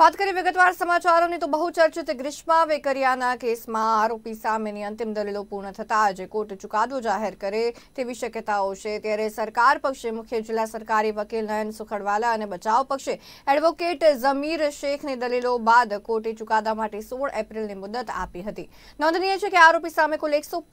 વાત કરીએ વિગતવાર સમાચારોની તો બહુ ચર્ચિત ગ્રીષ્મા વેકરિયાના કેસમાં આરોપી સામેની અંતિમ દલીલો પૂર્ણ થતાં આજે કોર્ટ ચુકાદો જાહેર કરે તેવી શક્યતાઓ છે ત્યારે સરકાર પક્ષે મુખ્ય જિલ્લા સરકારી વકીલ નયન સુખડવાલા અને બચાવ પક્ષે એડવોકેટ ઝમીર શેખની દલીલો બાદ કોર્ટે ચુકાદા માટે સોળ એપ્રિલની મુદત આપી હતી નોંધનીય છે કે આરોપી સામે કુલ એકસો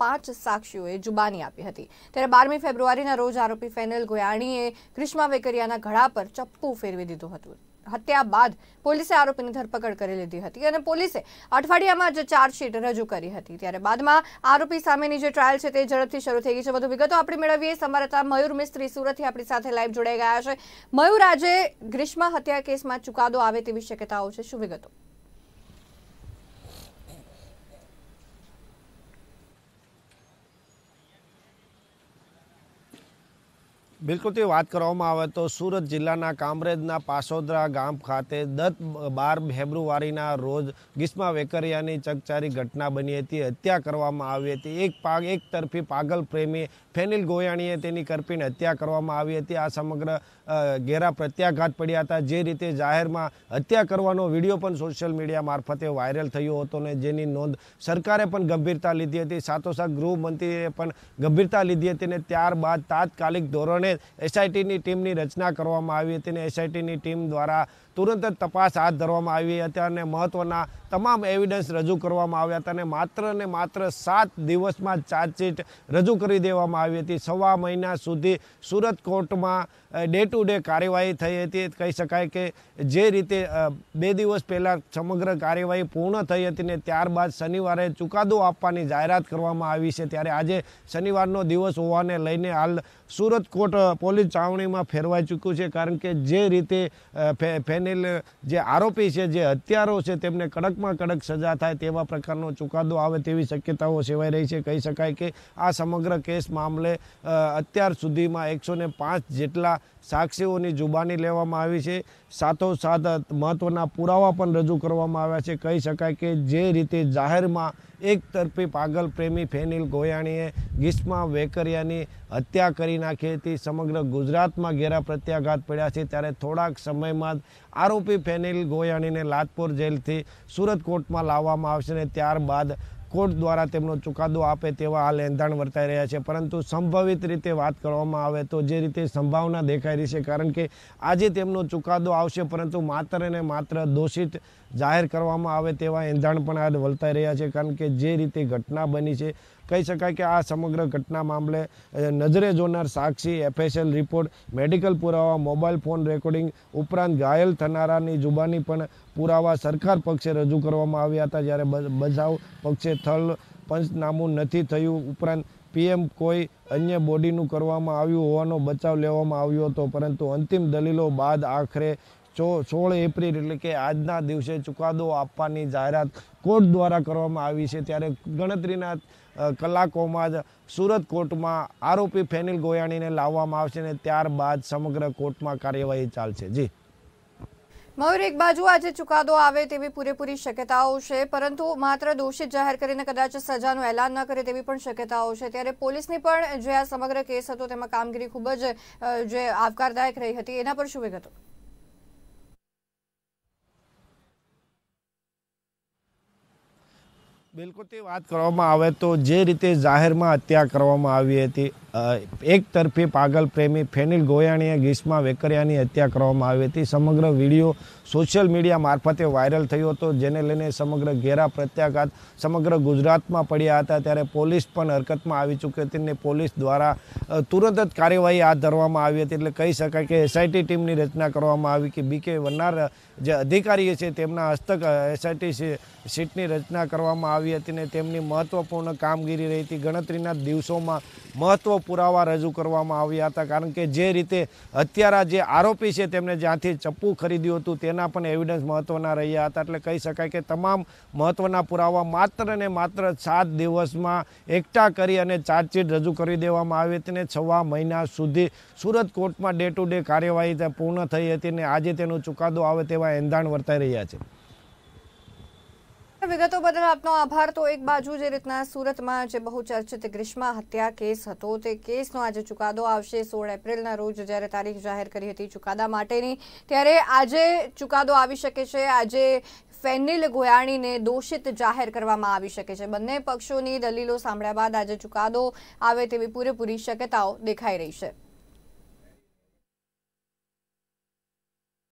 સાક્ષીઓએ જુબાની આપી હતી ત્યારે બારમી ફેબ્રુઆરીના રોજ આરોપી ફેનલ ગોયાણીએ ગ્રીષ્મા વેકરિયાના ઘડા પર ચપ્પુ ફેરવી દીધું હતું હત્યા બાદ પોલીસે આરોપીની ધરપકડ કરી લીધી હતી અને પોલીસે અઠવાડિયામાં જ ચાર્જશીટ રજૂ કરી હતી ત્યારે બાદમાં આરોપી સામેની જે ટ્રાયલ છે તે ઝડપથી શરૂ થઈ ગઈ છે વધુ વિગતો આપણે મેળવીએ સંવાદદાતા મયુર મિસ્ત્રી સુરતથી આપણી સાથે લાઈવ જોડાઈ ગયા છે મયુર આજે ગ્રીષ્મ હત્યા કેસમાં ચુકાદો આવે તેવી શક્યતાઓ છે શું વિગતો બિલકુલથી વાત કરવામાં આવે તો સુરત જિલ્લાના કામરેજના પાસોદરા ગામ ખાતે દત બાર ફેબ્રુઆરીના રોજ ગીસ્મા વેકરિયાની ચકચારી ઘટના બની હતી હત્યા કરવામાં આવી હતી એક પાગ એક તરફી પાગલ પ્રેમી ફેનિલ ગોયાણીએ તેની કરપીને હત્યા કરવામાં આવી હતી આ સમગ્ર ઘેરા પ્રત્યાઘાત પડ્યા હતા જે રીતે જાહેરમાં હત્યા કરવાનો વિડીયો પણ સોશિયલ મીડિયા મારફતે વાયરલ થયો હતો ને જેની નોંધ સરકારે પણ ગંભીરતા લીધી હતી સાથોસાથ ગૃહમંત્રીએ પણ ગંભીરતા લીધી હતી ને ત્યારબાદ તાત્કાલિક ધોરણે એસઆઈટીની ટીમની રચના કરવામાં આવી હતી અને એસઆઈટીની ટીમ દ્વારા તુરંત જ તપાસ હાથ ધરવામાં આવી હતી અને મહત્ત્વના તમામ એવિડન્સ રજૂ કરવામાં આવ્યા હતા અને માત્ર ને માત્ર સાત દિવસમાં ચાર્જશીટ રજૂ કરી દેવામાં આવી હતી સવા મહિના સુધી સુરત કોર્ટમાં ડે ટુ ડે કાર્યવાહી થઈ હતી કહી શકાય કે જે રીતે બે દિવસ પહેલાં સમગ્ર કાર્યવાહી પૂર્ણ થઈ હતી ને ત્યારબાદ શનિવારે ચુકાદો આપવાની જાહેરાત કરવામાં આવી છે ત્યારે આજે શનિવારનો દિવસ હોવાને લઈને હાલ સુરત કોર્ટ પોલીસ ચાવણીમાં ફેરવાઈ ચૂક્યું છે કારણ કે જે રીતે ફેનેલ જે આરોપી છે જે હત્યારો છે તેમને કડકમાં કડક સજા થાય તેવા પ્રકારનો ચુકાદો આવે તેવી શક્યતાઓ સેવાઈ રહી છે કહી શકાય કે આ સમગ્ર કેસ મામલે અત્યાર સુધીમાં એકસો પાંચ જેટલા સાક્ષીઓની જુબાની લેવામાં આવી છે સાથોસાથ મહત્ત્વના પુરાવા પણ રજૂ કરવામાં આવ્યા છે કહી શકાય કે જે રીતે જાહેરમાં એકતરફી પાગલ પ્રેમી ફેનિલ ગોયાણીએ ગીસ્મા વેકરિયાની હત્યા કરી નાખી હતી સમગ્ર ગુજરાતમાં ઘેરા પ્રત્યાઘાત પડ્યા છે ત્યારે થોડાક સમયમાં જ આરોપી ફેનિલ ગોયાણીને લાજપોર જેલથી સુરત કોર્ટમાં લાવવામાં આવશે અને ત્યારબાદ કોર્ટ દ્વારા તેમનો ચુકાદો આપે તેવા હાલ એંધાણ વર્તાઈ રહ્યા છે પરંતુ સંભવિત રીતે વાત કરવામાં આવે તો જે રીતે સંભાવના દેખાઈ રહી છે કારણ કે આજે તેમનો ચુકાદો આવશે પરંતુ માત્ર અને માત્ર દોષિત જાહેર કરવામાં આવે તેવા એંધાણ પણ આ વર્તાઈ રહ્યા છે કારણ કે જે રીતે ઘટના બની છે કહી શકાય કે આ સમગ્ર ઘટના મામલે નજરે જોનાર સાક્ષી એફએસએલ રિપોર્ટ મેડિકલ પુરાવા મોબાઈલ ફોન રેકોર્ડિંગ ઉપરાંત ઘાયલ થનારાની જુબાની પણ પુરાવા સરકાર પક્ષે રજૂ કરવામાં આવ્યા હતા જ્યારે બચાવ પક્ષે થલ પંચનામું નથી થયું ઉપરાંત પીએમ કોઈ અન્ય બોડીનું કરવામાં આવ્યું હોવાનો બચાવ લેવામાં આવ્યો હતો પરંતુ અંતિમ દલીલો બાદ આખરે સોળ એપ્રિલ એટલે કે આજના દિવસે ચુકાદો આપવાની જાહેરાત કોર્ટ દ્વારા કરવામાં આવી છે ત્યારે ગણતરીના કલાકોમાં જ સુરત કોર્ટમાં આરોપી ફેનિલ ગોયાણીને લાવવામાં આવશે અને ત્યારબાદ સમગ્ર કોર્ટમાં કાર્યવાહી ચાલશે જી મયુર એક બાજુ આજે ચુકાદો આવે તેવી પૂરેપૂરી શક્યતાઓ છે પરંતુ માત્ર દોષિત જાહેર કરીને કદાચ સજાનું એલાન ન કરે તેવી પણ શક્યતાઓ છે ત્યારે પોલીસની પણ જે આ સમગ્ર કેસ હતો તેમાં કામગીરી ખૂબ જ જે આવકારદાયક રહી હતી એના પર શું વિગતો બિલકુલ તે વાત કરવામાં આવે તો જે રીતે જાહેરમાં હત્યા કરવામાં આવી હતી એક તરફી પાગલ પ્રેમી ફેનિલ ગોયાણીએ ગ્રીસમાં વેકરિયાની હત્યા કરવામાં આવી હતી સમગ્ર વિડીયો સોશિયલ મીડિયા મારફતે વાયરલ થયો હતો જેને લઈને સમગ્ર ઘેરા પ્રત્યાઘાત સમગ્ર ગુજરાતમાં પડ્યા હતા ત્યારે પોલીસ પણ હરકતમાં આવી ચૂકી હતી અને પોલીસ દ્વારા તુરંત જ કાર્યવાહી હાથ ધરવામાં આવી હતી એટલે કહી શકાય કે એસઆઈટી ટીમની રચના કરવામાં આવી કે બીકે વનાર જે અધિકારીઓ છે તેમના હસ્તક એસઆઈટી સીટની રચના કરવામાં આવી હતી ને તેમની મહત્ત્વપૂર્ણ કામગીરી રહી હતી ગણતરીના દિવસોમાં મહત્વ પુરાવા રજૂ કરવામાં આવ્યા હતા કારણ કે જે રીતે હત્યારા જે આરોપી છે તેમણે જ્યાંથી ચપ્પુ ખરીદ્યું હતું તેના પણ એવિડન્સ મહત્વના રહ્યા હતા એટલે કહી શકાય કે તમામ મહત્ત્વના પુરાવા માત્ર ને માત્ર સાત દિવસમાં એકઠા કરી અને ચાર્જશીટ રજૂ કરી દેવામાં આવી હતી ને છવા મહિના સુધી સુરત કોર્ટમાં ડે ટુ ડે કાર્યવાહી પૂર્ણ થઈ હતી ને આજે તેનો ચુકાદો આવે તેવા એંધાણ વર્તાઈ રહ્યા છે વિગતો બદલ આપનો આભાર તો એક બાજુ જે રીતના સુરતમાં જે બહુ ચર્ચિત ગ્રીષ્મા હત્યા કેસ હતો તે કેસનો આજે ચુકાદો આવશે સોળ એપ્રિલના રોજ જ્યારે તારીખ જાહેર કરી હતી ચુકાદા માટેની ત્યારે આજે ચુકાદો આવી શકે છે આજે ફેનિલ ગોયાણીને દોષિત જાહેર કરવામાં આવી શકે છે બંને પક્ષોની દલીલો સાંભળ્યા બાદ આજે ચુકાદો આવે તેવી પૂરેપૂરી શક્યતાઓ દેખાઈ રહી છે